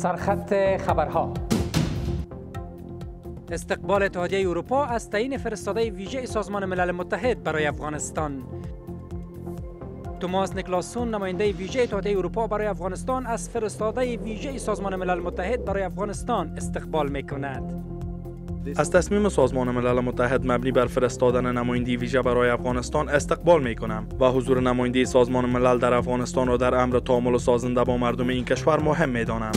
سرخط خبرها استقبال اتحادیه اروپا از تعیین فرستاده ویژه سازمان ملل متحد برای افغانستان توماس نیکلاسون نماینده ویژه اتحادیه اروپا برای افغانستان از فرستاده ویژه سازمان ملل متحد برای افغانستان استقبال می کند. از تصمیم سازمان ملل متحد مبنی بر فرستادن نماینده ویژه برای افغانستان استقبال می کنم و حضور نماینده سازمان ملل در افغانستان را در امر تعامل سازنده با مردم این کشور مهم می دانم.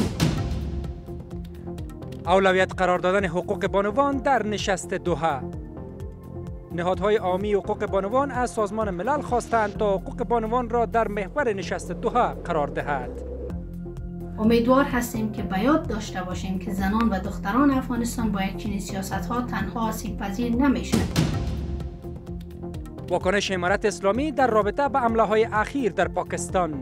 اولویت قرار دادن حقوق بانوان در نشست دوحه نهادهای آمی حقوق بانوان از سازمان ملل خواستند تا حقوق بانوان را در محور نشست دوحه قرار دهد امیدوار هستیم که بیاد داشته باشیم که زنان و دختران افغانستان با یک چنین سیاست ها تنها آسیب پذیر نمیشند واکنش امارت اسلامی در رابطه به عمله های اخیر در پاکستان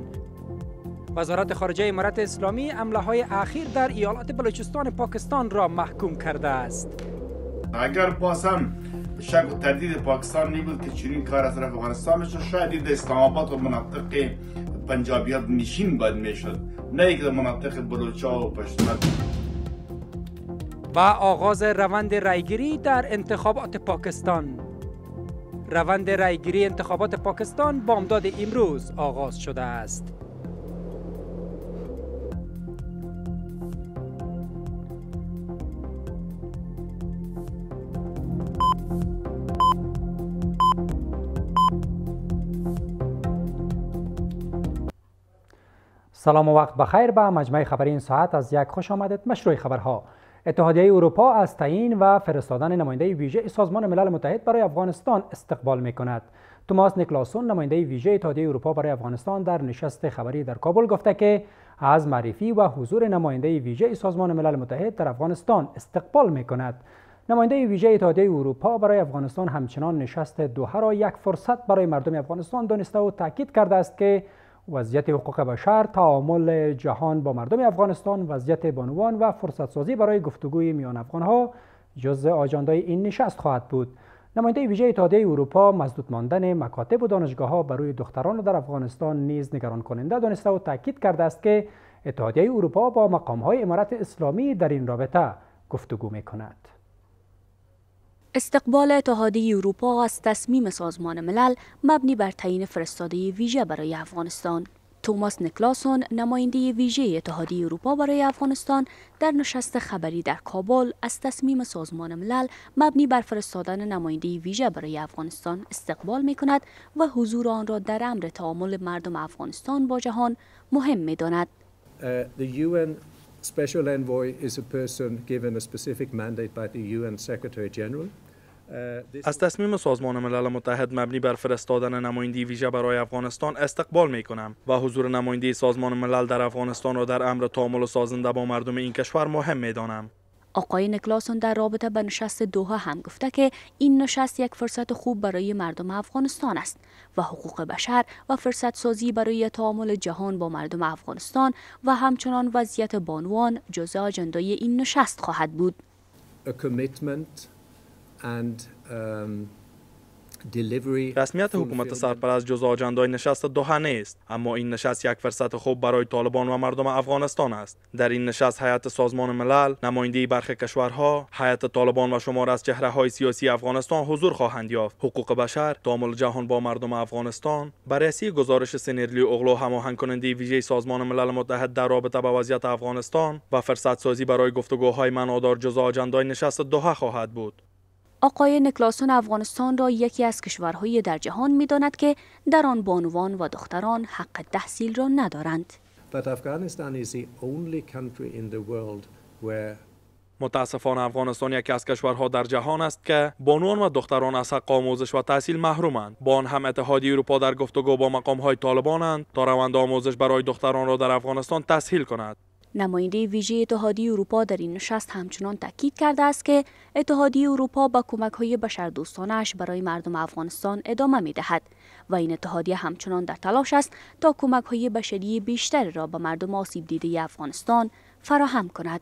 وزارت خارجه امارت اسلامی عمله های اخیر در ایالات بلوچستان پاکستان را محکوم کرده است اگر باسم شک و تردید پاکستان نبود که چنین کار از طرف افغانستان میشد شاید دید اسلام آباد و مناطق پنجابیات نشین باید میشد نه یک مناطق بلوچا و پشتمت و آغاز روند رایگیری در انتخابات پاکستان روند رایگیری انتخابات پاکستان بامداد امروز آغاز شده است سلام و وقت بخیر به مجمع خبری ساعت از یک خوش آمدید مشروع خبرها اتحادیه اروپا از تعیین و فرستادن نماینده ویژه سازمان ملل متحد برای افغانستان استقبال می کند توماس نیکلاسون نماینده ویژه اتحادیه اروپا برای افغانستان در نشست خبری در کابل گفته که از معرفی و حضور نماینده ویژه سازمان ملل متحد در افغانستان استقبال می کند نماینده ویژه اتحادیه اروپا برای افغانستان همچنان نشست دوحه را یک فرصت برای مردم افغانستان دانسته و تاکید کرده است که وضعیت حقوق بشر، تعامل جهان با مردم افغانستان، وضعیت بانوان و فرصت سازی برای گفتگوی میان افغان ها جز آجاندای این نشست خواهد بود. نماینده ویژه اتحادیه اروپا مزدود ماندن مکاتب و دانشگاه ها برای دختران در افغانستان نیز نگران کننده دانسته و تاکید کرده است که اتحادیه اروپا با مقام های امارت اسلامی در این رابطه گفتگو می کند. استقبال اتحادیه اروپا از تصمیم سازمان ملل مبنی بر تعیین فرستاده ویژه برای افغانستان توماس نکلاسون نماینده ویژه اتحادیه اروپا برای افغانستان در نشست خبری در کابل از تصمیم سازمان ملل مبنی بر فرستادن نماینده ویژه برای افغانستان استقبال می کند و حضور آن را در امر تعامل مردم افغانستان با جهان مهم می داند. Uh, Special uh, از تصمیم سازمان ملل متحد مبنی بر فرستادن نماینده ویژه برای افغانستان استقبال می کنم و حضور نماینده سازمان ملل در افغانستان را در امر تعامل سازنده با مردم این کشور مهم می دانم. آقای نکلاسون در رابطه به نشست دوها هم گفته که این نشست یک فرصت خوب برای مردم افغانستان است و حقوق بشر و فرصت سازی برای تعامل جهان با مردم افغانستان و همچنان وضعیت بانوان جزء اجندای این نشست خواهد بود. Um, رسمیت حکومت سرپرست جز آجندای نشست دوها نیست اما این نشست یک فرصت خوب برای طالبان و مردم افغانستان است در این نشست حیات سازمان ملل نماینده برخی کشورها حیات طالبان و شمار از چهره های سیاسی افغانستان حضور خواهند یافت حقوق بشر تعامل جهان با مردم افغانستان بررسی گزارش سنرلی اوغلو هماهنگ کننده ویژه سازمان ملل متحد در رابطه با وضعیت افغانستان و فرصت سازی برای گفتگوهای منادار جز آجندای نشست دوحه خواهد بود آقای نکلاسون افغانستان را یکی از کشورهایی در جهان می داند که در آن بانوان و دختران حق تحصیل را ندارند. متاسفانه افغانستان یکی از کشورها در جهان است که بانوان و دختران از حق آموزش و تحصیل محرومند با آن هم اتحادیه اروپا در گفتگو با مقام های طالبانند تا روند آموزش برای دختران را در افغانستان تسهیل کند نماینده ویژه اتحادیه اروپا در این نشست همچنان تاکید کرده است که اتحادیه اروپا با کمک های بشردوستانش برای مردم افغانستان ادامه می دهد و این اتحادیه همچنان در تلاش است تا کمک های بشری بیشتر را به مردم آسیب دیده افغانستان فراهم کند.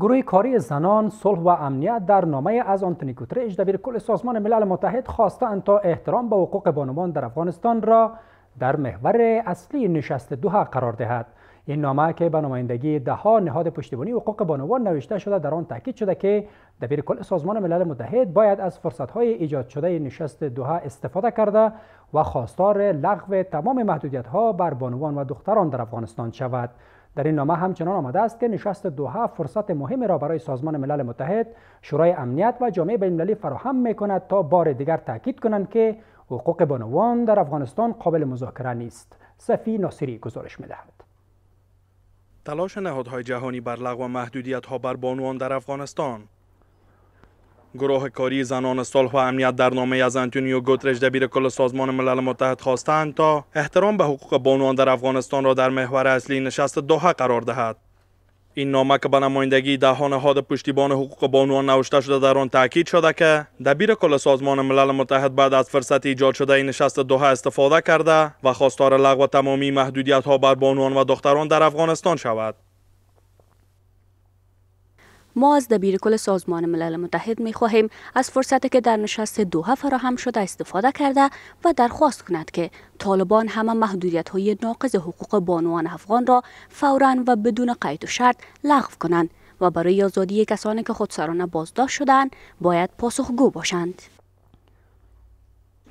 گروه کاری زنان صلح و امنیت در نامه از آنتونی گوتریش دبیر کل سازمان ملل متحد خواستند تا احترام به حقوق بانوان در افغانستان را در محور اصلی نشست دوها قرار دهد این نامه که به نمایندگی ها نهاد پشتیبانی حقوق بانوان نوشته شده در آن تاکید شده که دبیر کل سازمان ملل متحد باید از فرصت های ایجاد شده نشست دوها استفاده کرده و خواستار لغو تمام محدودیت ها بر بانوان و دختران در افغانستان شود در این نامه همچنان آمده است که نشست دوها فرصت مهمی را برای سازمان ملل متحد، شورای امنیت و جامعه بین‌المللی فراهم کند تا بار دیگر تاکید کنند که حقوق بانوان در افغانستان قابل مذاکره نیست صفی ناصری گزارش میدهد تلاش نهادهای جهانی بر لغو محدودیت ها بر بانوان در افغانستان گروه کاری زنان صلح و امنیت در نامه از انتونیو گوترش دبیر کل سازمان ملل متحد خواستند تا احترام به حقوق بانوان در افغانستان را در محور اصلی نشست دوحه قرار دهد این نامه که به نمایندگی ده ها نهاد پشتیبان حقوق بانوان نوشته شده در آن تاکید شده که دبیر کل سازمان ملل متحد بعد از فرصت ایجاد شده این نشست دوها استفاده کرده و خواستار لغو تمامی محدودیت ها بر بانوان و دختران در افغانستان شود ما از کل سازمان ملل متحد می خواهیم از فرصتی که در نشست دوحه فراهم شده استفاده کرده و درخواست کند که طالبان همه محدودیت های ناقض حقوق بانوان افغان را فورا و بدون قید و شرط لغو کنند و برای آزادی کسانی که خودسرانه بازداشت شدند باید پاسخگو باشند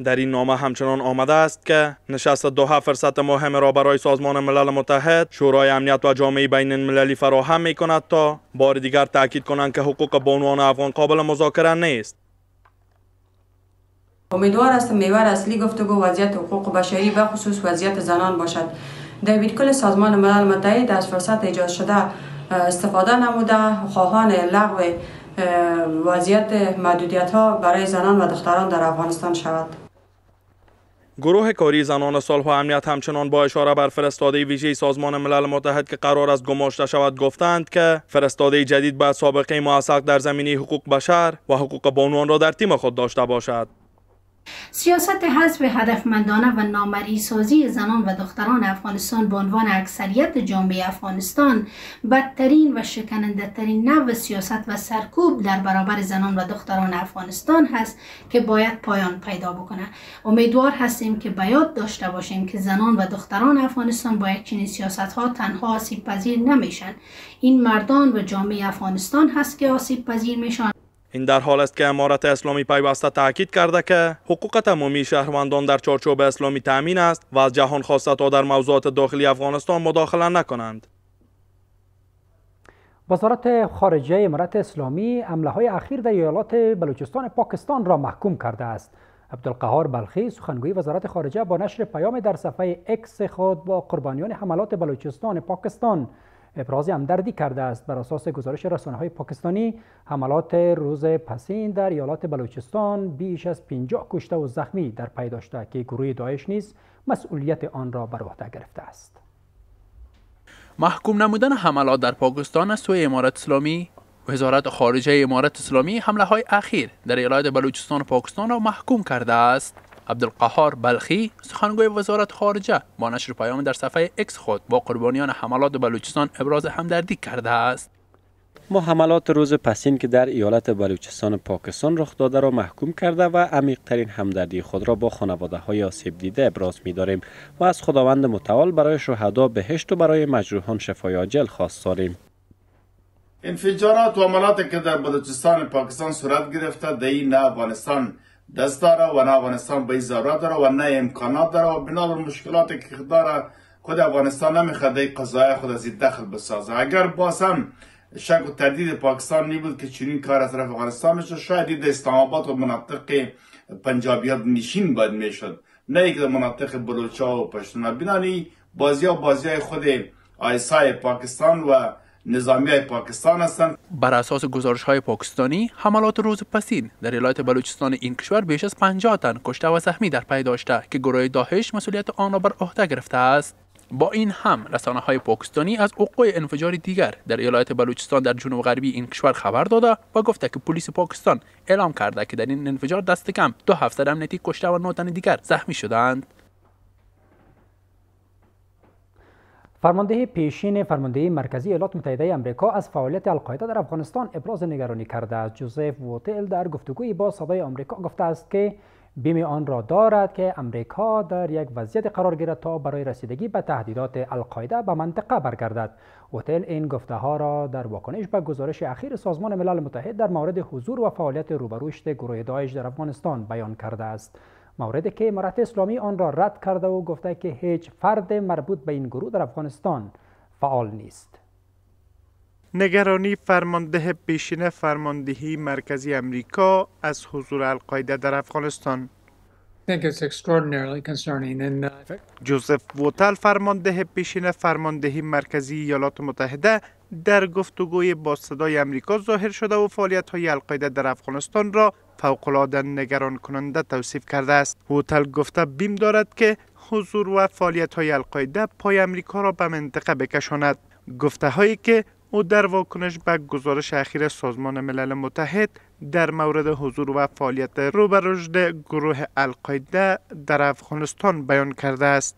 در این نامه همچنان آمده است که نشست دو فرصت مهم را برای سازمان ملل متحد شورای امنیت و جامعه بین المللی فراهم می کند تا بار دیگر تاکید کنند که حقوق بانوان افغان قابل مذاکره نیست امیدوار است، میوار اصلی گفتگو وضعیت حقوق بشری و خصوص وضعیت زنان باشد دیوید کل سازمان ملل متحد از فرصت ایجاد شده استفاده نموده خواهان لغو وضعیت محدودیت ها برای زنان و دختران در افغانستان شود گروه کاری زنان صلح و امنیت همچنان با اشاره بر فرستاده ویژه سازمان ملل متحد که قرار است گماشته شود گفتند که فرستاده جدید باید سابقه موثق در زمینه حقوق بشر و حقوق بانوان را در تیم خود داشته باشد سیاست حذف هدفمندانه و نامری سازی زنان و دختران افغانستان به عنوان اکثریت جامعه افغانستان بدترین و شکننده ترین سیاست و سرکوب در برابر زنان و دختران افغانستان هست که باید پایان پیدا بکنه امیدوار هستیم که باید داشته باشیم که زنان و دختران افغانستان با چنین سیاست ها تنها آسیب پذیر نمیشن این مردان و جامعه افغانستان هست که آسیب پذیر میشن این در حال است که امارت اسلامی پیوسته تاکید کرده که حقوق تمامی شهروندان در چارچوب اسلامی تامین است و از جهان خواسته تا در موضوعات داخلی افغانستان مداخله نکنند وزارت خارجه امارت اسلامی عمله های اخیر در ایالات بلوچستان پاکستان را محکوم کرده است عبدالقهار بلخی سخنگوی وزارت خارجه با نشر پیام در صفحه اکس خود با قربانیان حملات بلوچستان پاکستان ابراز همدردی کرده است بر اساس گزارش رسانه های پاکستانی حملات روز پسین در ایالات بلوچستان بیش از 50 کشته و زخمی در پی داشته که گروه داعش نیز مسئولیت آن را بر عهده گرفته است محکوم نمودن حملات در پاکستان از سوی امارت اسلامی وزارت خارجه امارت اسلامی حمله های اخیر در ایالات بلوچستان و پاکستان را محکوم کرده است عبدالقهار بلخی سخنگوی وزارت خارجه با نشر پیام در صفحه اکس خود با قربانیان حملات بلوچستان ابراز همدردی کرده است ما حملات روز پسین که در ایالت بلوچستان پاکستان رخ داده را محکوم کرده و ترین همدردی خود را با خانواده های آسیب دیده ابراز می داریم و از خداوند متعال برای شهدا بهشت و برای مجروحان شفای عاجل خواست داریم انفجارات و حملات که در بلوچستان پاکستان صورت گرفته در این افغانستان دست داره و نه افغانستان به ضرورت داره و نه امکانات داره و بنابر مشکلاتی که داره خود افغانستان نمیخواد این قضایه خود از این دخل بسازه اگر باسم شک و تردید پاکستان نی که چنین کار از طرف افغانستان میشد شاید دید اسلام و مناطق پنجابیات نشین باید میشد نه که مناطق بلوچا و پشتونا بینانی بازی ها بازی خود آیسای پاکستان و نظامی های پاکستان هستند بر اساس گزارش های پاکستانی حملات روز پسین در ایالت بلوچستان این کشور بیش از 50 تن کشته و زخمی در پی داشته که گروه داهش مسئولیت آن را بر عهده گرفته است با این هم رسانه های پاکستانی از وقوع انفجار دیگر در ایالت بلوچستان در جنوب غربی این کشور خبر داده و گفته که پلیس پاکستان اعلام کرده که در این انفجار دست کم دو هفته امنیتی کشته و نوتن دیگر زخمی شدند فرماندهی پیشین فرماندهی مرکزی ایالات متحده آمریکا از فعالیت القاعده در افغانستان ابراز نگرانی کرده است جوزف ووتل در گفتگوی با صدای آمریکا گفته است که بیم آن را دارد که امریکا در یک وضعیت قرار گیرد تا برای رسیدگی به تهدیدات القاعده به منطقه برگردد هتل این گفته ها را در واکنش به گزارش اخیر سازمان ملل متحد در مورد حضور و فعالیت روبروشت گروه داعش در افغانستان بیان کرده است مورد که امارت اسلامی آن را رد کرده و گفته که هیچ فرد مربوط به این گروه در افغانستان فعال نیست نگرانی فرمانده پیشین فرماندهی مرکزی امریکا از حضور القاعده در افغانستان uh, جوزف ووتل فرمانده پیشین فرماندهی مرکزی ایالات متحده در گفتگوی با صدای امریکا ظاهر شده و فعالیت های القاعده در افغانستان را فوقلاده نگران کننده توصیف کرده است هوتل گفته بیم دارد که حضور و فعالیت های القاعده پای امریکا را به منطقه بکشاند گفته هایی که او در واکنش به گزارش اخیر سازمان ملل متحد در مورد حضور و فعالیت روبرشد گروه القاعده در افغانستان بیان کرده است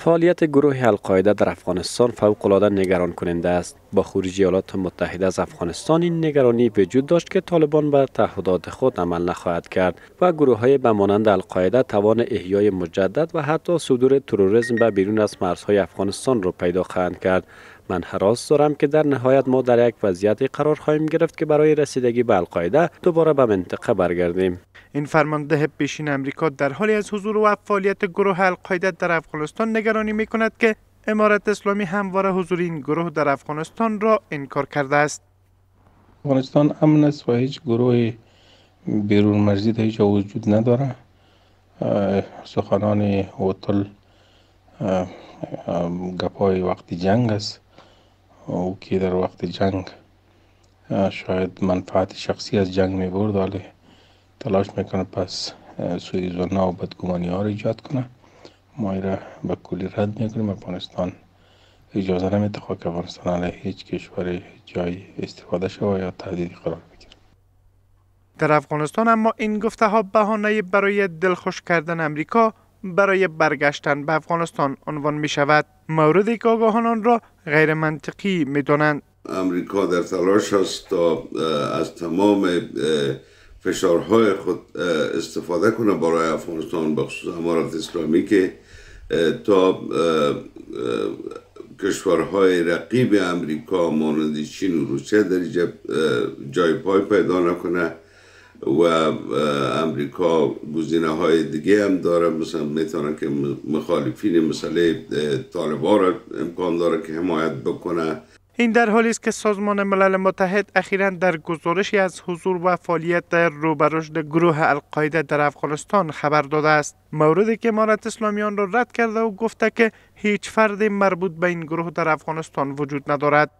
فعالیت گروه القاعده در افغانستان فوقالعاده نگران کننده است با خروج ایالات متحده از افغانستان این نگرانی وجود داشت که طالبان به تعهدات خود عمل نخواهد کرد و گروه های به مانند القاعده توان احیای مجدد و حتی صدور تروریسم به بیرون از مرزهای افغانستان را پیدا خواهند کرد من حراس دارم که در نهایت ما در یک وضعیت قرار خواهیم گرفت که برای رسیدگی به القاعده دوباره به منطقه برگردیم این فرمانده پیشین امریکا در حالی از حضور و فعالیت گروه القاعده در افغانستان نگرانی می کند که امارت اسلامی همواره حضور این گروه در افغانستان را انکار کرده است افغانستان امن است و هیچ گروه بیرون مرزی در وجود نداره سخنان هتل گپای وقت جنگ است او که در وقت جنگ شاید منفعت شخصی از جنگ می برد تلاش میکنه پس سوی زنا و بدگمانی ها را ایجاد کنه مایره به کلی رد میکنیم افغانستان اجازه تخواه که افغانستان علیه هیچ کشور جای استفاده شود یا تهدیدی قرار بگیرد در افغانستان اما این گفته ها بهانه برای دلخوش کردن امریکا برای برگشتن به افغانستان عنوان می شود موردی که آگاهانان را غیر منطقی می دانند امریکا در تلاش است تا از تمام فشارهای خود استفاده کنه برای افغانستان بخصوص امارت اسلامی که تا کشورهای رقیب امریکا مانند چین و روسیه در جای پای پیدا نکنه و امریکا گزینه های دیگه هم داره مثلا میتونه که مخالفین مسئله طالبان را امکان داره که حمایت بکنه این در حالی است که سازمان ملل متحد اخیرا در گزارشی از حضور و فعالیت در روبرشد گروه القاعده در افغانستان خبر داده است موردی که امارت اسلامیان را رد کرده و گفته که هیچ فردی مربوط به این گروه در افغانستان وجود ندارد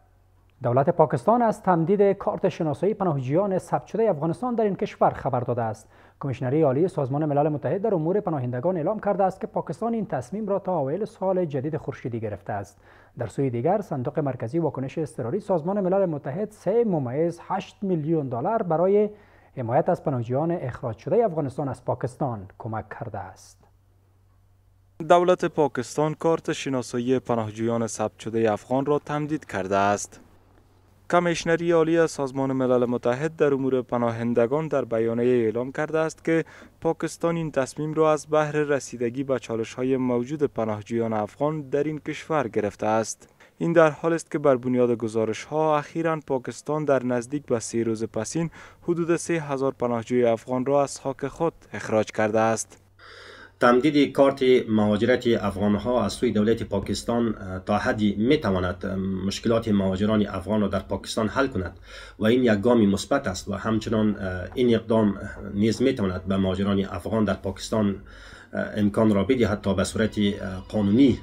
دولت پاکستان از تمدید کارت شناسایی پناهجویان ثبت شده افغانستان در این کشور خبر داده است کمیشنری عالی سازمان ملل متحد در امور پناهندگان اعلام کرده است که پاکستان این تصمیم را تا اوایل سال جدید خورشیدی گرفته است در سوی دیگر صندوق مرکزی واکنش اضطراری سازمان ملل متحد 3 8 میلیون دلار برای حمایت از پناهجویان اخراج شده افغانستان از پاکستان کمک کرده است دولت پاکستان کارت شناسایی پناهجویان ثبت شده افغان را تمدید کرده است کمیشنری عالی سازمان ملل متحد در امور پناهندگان در بیانیه اعلام کرده است که پاکستان این تصمیم را از بحر رسیدگی به چالش های موجود پناهجویان افغان در این کشور گرفته است. این در حال است که بر بنیاد گزارش ها اخیرا پاکستان در نزدیک به سه روز پسین حدود سه هزار پناهجوی افغان را از خاک خود اخراج کرده است. تمدید کارت مهاجرت افغان ها از سوی دولت پاکستان تا حدی می تواند مشکلات مهاجران افغان را در پاکستان حل کند و این یک گامی مثبت است و همچنان این اقدام نیز می تواند به مهاجران افغان در پاکستان امکان را بدهد حتی به صورت قانونی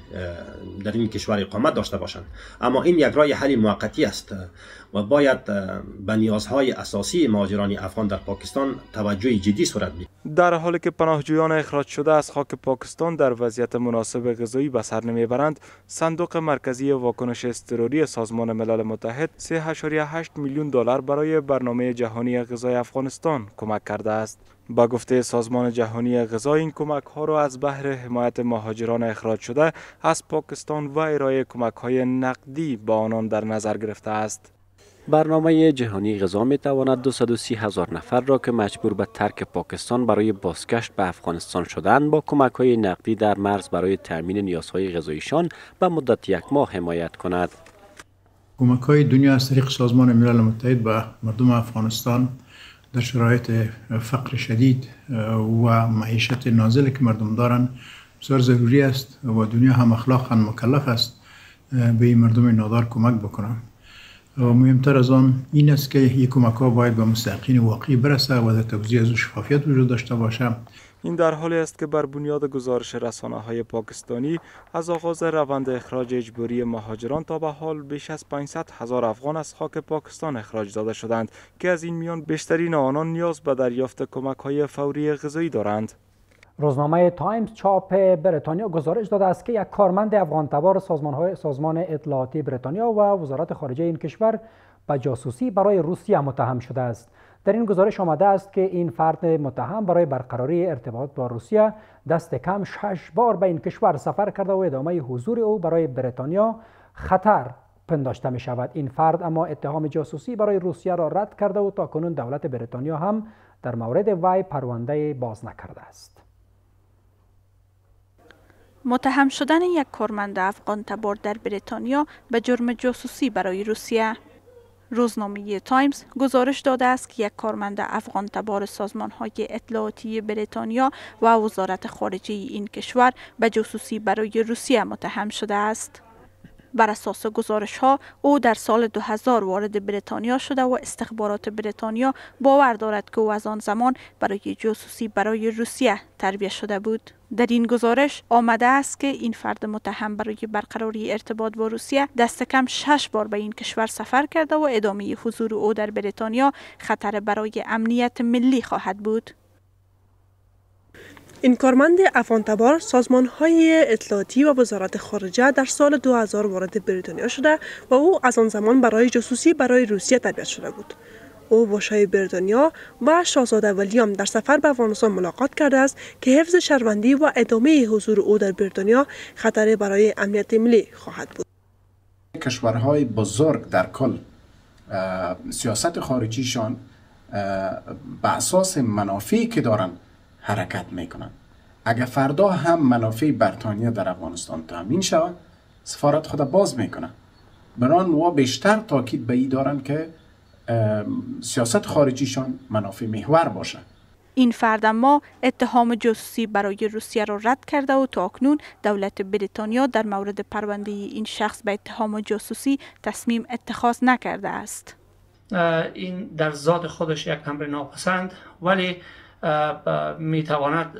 در این کشور اقامت داشته باشند اما این یک رای حل موقتی است و باید به نیازهای اساسی مهاجران افغان در پاکستان توجه جدی صورت بگیرد در حالی که پناهجویان اخراج شده از خاک پاکستان در وضعیت مناسب غذایی به سر نمیبرند صندوق مرکزی واکنش استروری سازمان ملل متحد 3.8 میلیون دلار برای برنامه جهانی غذای افغانستان کمک کرده است با گفته سازمان جهانی غذا این کمک ها را از بحر حمایت مهاجران اخراج شده از پاکستان و ارائه کمک های نقدی با آنان در نظر گرفته است. برنامه جهانی غذا می تواند 230 هزار نفر را که مجبور به ترک پاکستان برای بازگشت به افغانستان شدن با کمک های نقدی در مرز برای تأمین نیازهای غذاییشان به مدت یک ماه حمایت کند. کمک های دنیا از طریق سازمان ملل متحد به مردم افغانستان در شرایط آه، فقر شدید آه، و معیشت نازل که مردم دارن بسیار ضروری است و دنیا هم اخلاقا مکلف است به آه، این مردم نادار کمک بکنن و مهمتر از آن این است که یک کمک ها باید به مستقین واقعی برسه و در توضیح از شفافیت وجود داشته باشه این در حالی است که بر بنیاد گزارش رسانه های پاکستانی از آغاز روند اخراج اجباری مهاجران تا به حال بیش از 500 هزار افغان از خاک پاکستان اخراج داده شدند که از این میان بیشترین آنان نیاز به دریافت کمک های فوری غذایی دارند. روزنامه تایمز چاپ بریتانیا گزارش داده است که یک کارمند افغان تبار سازمان, های سازمان اطلاعاتی بریتانیا و وزارت خارجه این کشور به جاسوسی برای روسیه متهم شده است. در این گزارش آمده است که این فرد متهم برای برقراری ارتباط با روسیه دست کم شش بار به این کشور سفر کرده و ادامه حضور او برای بریتانیا خطر پنداشته می شود این فرد اما اتهام جاسوسی برای روسیه را رد کرده و تا کنون دولت بریتانیا هم در مورد وای پرونده باز نکرده است متهم شدن یک کارمند افغان تبار در بریتانیا به جرم جاسوسی برای روسیه روزنامه تایمز گزارش داده است که یک کارمند افغان تبار سازمان های اطلاعاتی بریتانیا و وزارت خارجه این کشور به جاسوسی برای روسیه متهم شده است. بر اساس گزارش ها او در سال 2000 وارد بریتانیا شده و استخبارات بریتانیا باور دارد که او از آن زمان برای جاسوسی برای روسیه تربیه شده بود. در این گزارش آمده است که این فرد متهم برای برقراری ارتباط با روسیه دست کم شش بار به این کشور سفر کرده و ادامه حضور او در بریتانیا خطر برای امنیت ملی خواهد بود. این کارمند افانتبار سازمان های اطلاعاتی و وزارت خارجه در سال 2000 وارد بریتانیا شده و او از آن زمان برای جاسوسی برای روسیه تربیت شده بود. او با شاه بریتانیا و شاهزاده ولیام در سفر به افغانستان ملاقات کرده است که حفظ شهروندی و ادامه حضور او در بریتانیا خطری برای امنیت ملی خواهد بود. کشورهای بزرگ در کل سیاست خارجیشان به اساس منافعی که دارند حرکت میکنند اگر فردا هم منافع بریتانیا در افغانستان تامین شود سفارت خود باز میکنه بران و بیشتر تاکید به ای دارن که سیاست خارجیشان منافع محور باشه این فرد ما اتهام جاسوسی برای روسیه را رد کرده و تا اکنون دولت بریتانیا در مورد پرونده این شخص به اتهام جاسوسی تصمیم اتخاذ نکرده است این در ذات خودش یک امر ناپسند ولی میتواند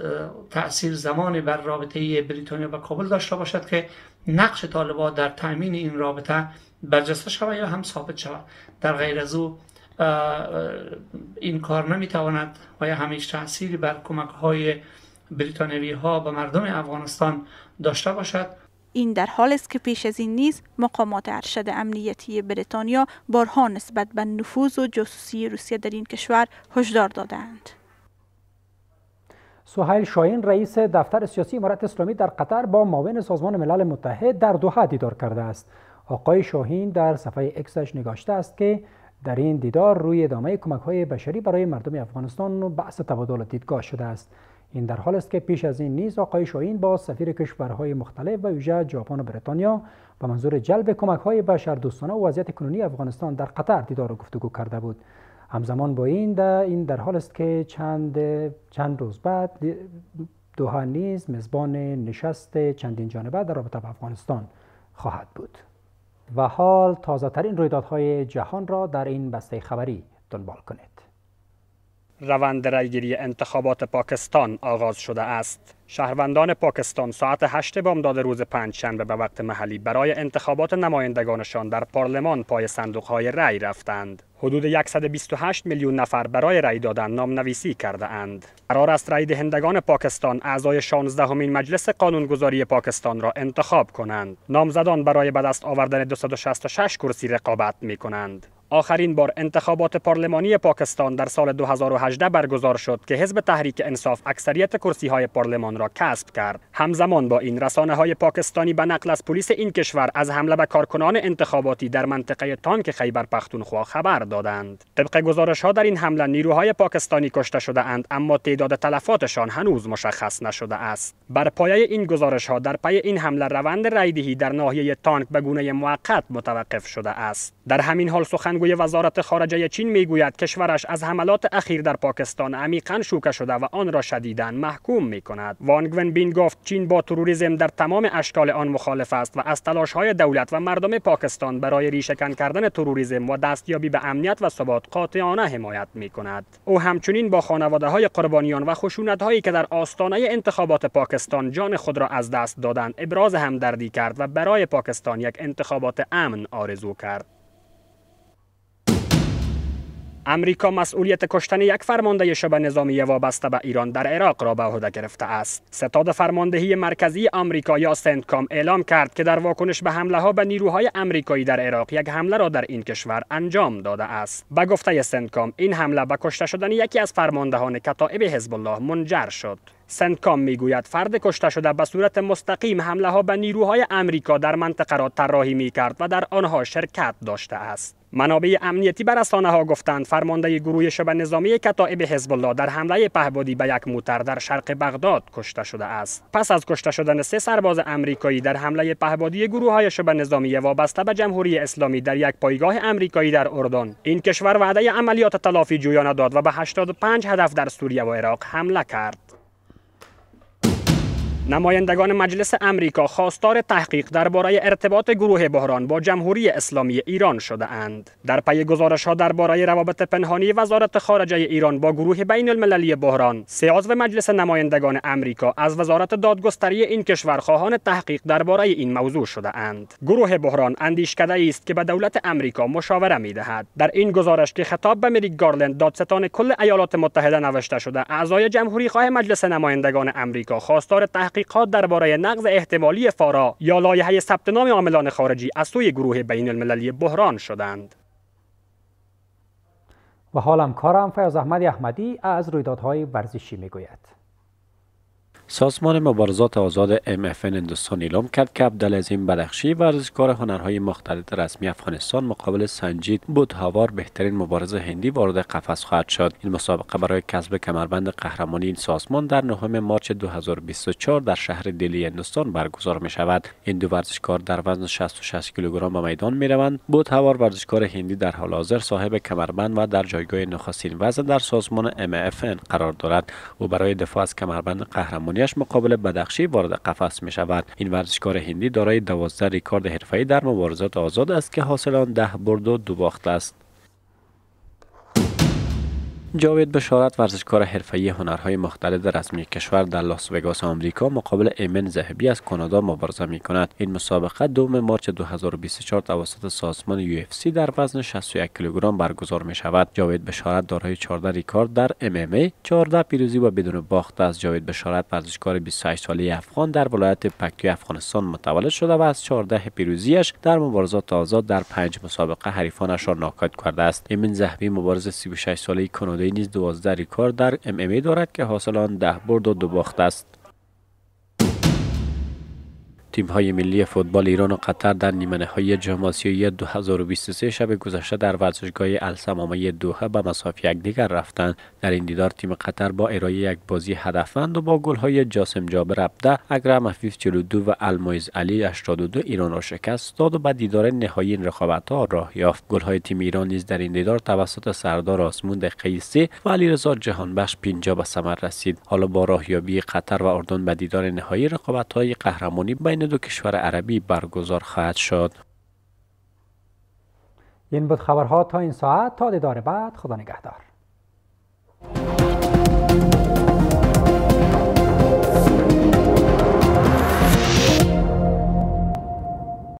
تاثیر زمانی بر رابطه بریتانیا و کابل داشته باشد که نقش طالبان در تامین این رابطه برجسته شود یا هم ثابت شود در غیر از او این کار نمیتواند و یا همیش تاثیری بر کمک های بریتانوی ها به مردم افغانستان داشته باشد این در حال است که پیش از این نیز مقامات ارشد امنیتی بریتانیا بارها نسبت به نفوذ و جاسوسی روسیه در این کشور هشدار دادند. سهیل شاهین رئیس دفتر سیاسی امارت اسلامی در قطر با معاون سازمان ملل متحد در دوحه دیدار کرده است آقای شاهین در صفحه اکسش نگاشته است که در این دیدار روی ادامه کمک های بشری برای مردم افغانستان و بحث تبادل دیدگاه شده است این در حال است که پیش از این نیز آقای شاهین با سفیر کشورهای مختلف و ویژه ژاپن و بریتانیا به منظور جلب کمک های بشردوستانه و وضعیت کنونی افغانستان در قطر دیدار و گفتگو کرده بود همزمان با این در این در حال است که چند چند روز بعد دوها نیز مزبان نشست چندین جانبه در رابطه با افغانستان خواهد بود و حال تازه ترین رویدادهای جهان را در این بسته خبری دنبال کنید روند رایگیری انتخابات پاکستان آغاز شده است. شهروندان پاکستان ساعت 8 بامداد روز شنبه به وقت محلی برای انتخابات نمایندگانشان در پارلمان پای صندوقهای رأی رفتند. حدود 128 میلیون نفر برای رأی دادن نامنویسی کرده اند. قرار است رأی دهندگان پاکستان اعضای 16 همین مجلس قانونگذاری پاکستان را انتخاب کنند. نامزدان برای به دست آوردن 266 کرسی رقابت می کنند. آخرین بار انتخابات پارلمانی پاکستان در سال 2018 برگزار شد که حزب تحریک انصاف اکثریت کرسی های پارلمان را کسب کرد. همزمان با این رسانه های پاکستانی به نقل از پلیس این کشور از حمله به کارکنان انتخاباتی در منطقه تانک خیبر پختونخوا خبر دادند. طبق گزارش ها در این حمله نیروهای پاکستانی کشته شده اند اما تعداد تلفاتشان هنوز مشخص نشده است. بر پایه این گزارش ها در پی این حمله روند رایدهی در ناحیه تانک به گونه موقت متوقف شده است. در همین حال سخن سخنگوی وزارت خارجه چین میگوید کشورش از حملات اخیر در پاکستان عمیقا شوکه شده و آن را شدیدا محکوم می کند. وانگ بین گفت چین با تروریسم در تمام اشکال آن مخالف است و از تلاش های دولت و مردم پاکستان برای ریشهکن کردن تروریسم و دستیابی به امنیت و ثبات قاطعانه حمایت می کند. او همچنین با خانواده های قربانیان و خشونت هایی که در آستانه انتخابات پاکستان جان خود را از دست دادند ابراز همدردی کرد و برای پاکستان یک انتخابات امن آرزو کرد. امریکا مسئولیت کشتن یک فرمانده شبه نظامی وابسته به ایران در عراق را به عهده گرفته است ستاد فرماندهی مرکزی آمریکا یا سنتکام اعلام کرد که در واکنش به حمله ها به نیروهای آمریکایی در عراق یک حمله را در این کشور انجام داده است به گفته سنتکام این حمله به کشته شدن یکی از فرماندهان کتائب حزب الله منجر شد سنکام میگوید فرد کشته شده به صورت مستقیم حمله ها به نیروهای امریکا در منطقه را طراحی می کرد و در آنها شرکت داشته است منابع امنیتی بر رسانه ها گفتند فرمانده گروه شبه نظامی کتائب حزب الله در حمله پهبادی به یک موتر در شرق بغداد کشته شده است پس از کشته شدن سه سرباز امریکایی در حمله پهبادی گروه های شبه نظامی وابسته به جمهوری اسلامی در یک پایگاه امریکایی در اردن این کشور وعده عملیات تلافی جویانه داد و به 85 هدف در سوریه و عراق حمله کرد نمایندگان مجلس امریکا خواستار تحقیق درباره ارتباط گروه بحران با جمهوری اسلامی ایران شده اند. در پی گزارش ها درباره روابط پنهانی وزارت خارجه ایران با گروه بین المللی بحران، سه و مجلس نمایندگان امریکا از وزارت دادگستری این کشور خواهان تحقیق درباره این موضوع شده اند. گروه بحران اندیشکده ای است که به دولت امریکا مشاوره می دهد. در این گزارش که خطاب به مریک گارلند دادستان کل ایالات متحده نوشته شده، اعضای جمهوری خواه مجلس نمایندگان امریکا خواستار تحقیق تحقیقات درباره نقض احتمالی فارا یا لایحه ثبت نام عاملان خارجی از سوی گروه بین المللی بحران شدند. و حالم کارم فیاض احمدی احمدی از رویدادهای ورزشی میگوید. سازمان مبارزات آزاد MFN هندوستان اعلام کرد که عبدالعظیم بدخشی ورزشکار هنرهای مختلط رسمی افغانستان مقابل سنجید هوار بهترین مبارز هندی وارد قفس خواهد شد این مسابقه برای کسب کمربند قهرمانی این سازمان در نهم مارچ 2024 در شهر دلی هندوستان برگزار می شود این دو ورزشکار در وزن 66 کیلوگرم به میدان می روند هوار ورزشکار هندی در حال حاضر صاحب کمربند و در جایگاه نخستین وزن در سازمان MFN قرار دارد او برای دفاع از کمربند قهرمانی ثانیهش مقابل بدخشی وارد قفس می شود این ورزشکار هندی دارای دوازده ریکارد حرفه‌ای در مبارزات آزاد است که حاصل آن ده برد و دو باخت است جاوید بشارت ورزشکار حرفه‌ای هنرهای مختلف رسمی کشور در لاس وگاس آمریکا مقابل ایمن زهبی از کانادا مبارزه می کند این مسابقه دوم مارچ 2024 توسط سازمان یو در وزن 61 کیلوگرم برگزار می شود جاوید بشارت دارای 14 ریکارد در ام ام 14 پیروزی و بدون باخت از جاوید بشارت ورزشکار 28 ساله افغان در ولایت پکتوی افغانستان متولد شده و از 14 پیروزیش در مبارزات آزاد در 5 مسابقه حریفانش را ناکات کرده است ایمن زهبی مبارز 36 ساله کانادایی نیز 12 ریکارد در ام ام ای دارد که حاصل آن 10 برد و دو باخت است تیم های ملی فوتبال ایران و قطر در نیمه نهایی جام آسیایی 2023 شب گذشته در ورزشگاه السمامه دوحه به مساف یکدیگر رفتند در این دیدار تیم قطر با ارائه یک بازی هدفمند و با گل های جاسم جابر عبده، اکرم حفیظ 42 و المایز علی 82 ایران را شکست داد و به دیدار نهایی این رقابت ها راه یافت گل های تیم ایران نیز در این دیدار توسط سردار آسمون قیسی و علیرضا جهانبخش پینجا به ثمر رسید حالا با راهیابی قطر و اردن به دیدار نهایی رقابت های قهرمانی بین دو کشور عربی برگزار خواهد شد این بود خبرها تا این ساعت تا دیدار بعد خدا نگهدار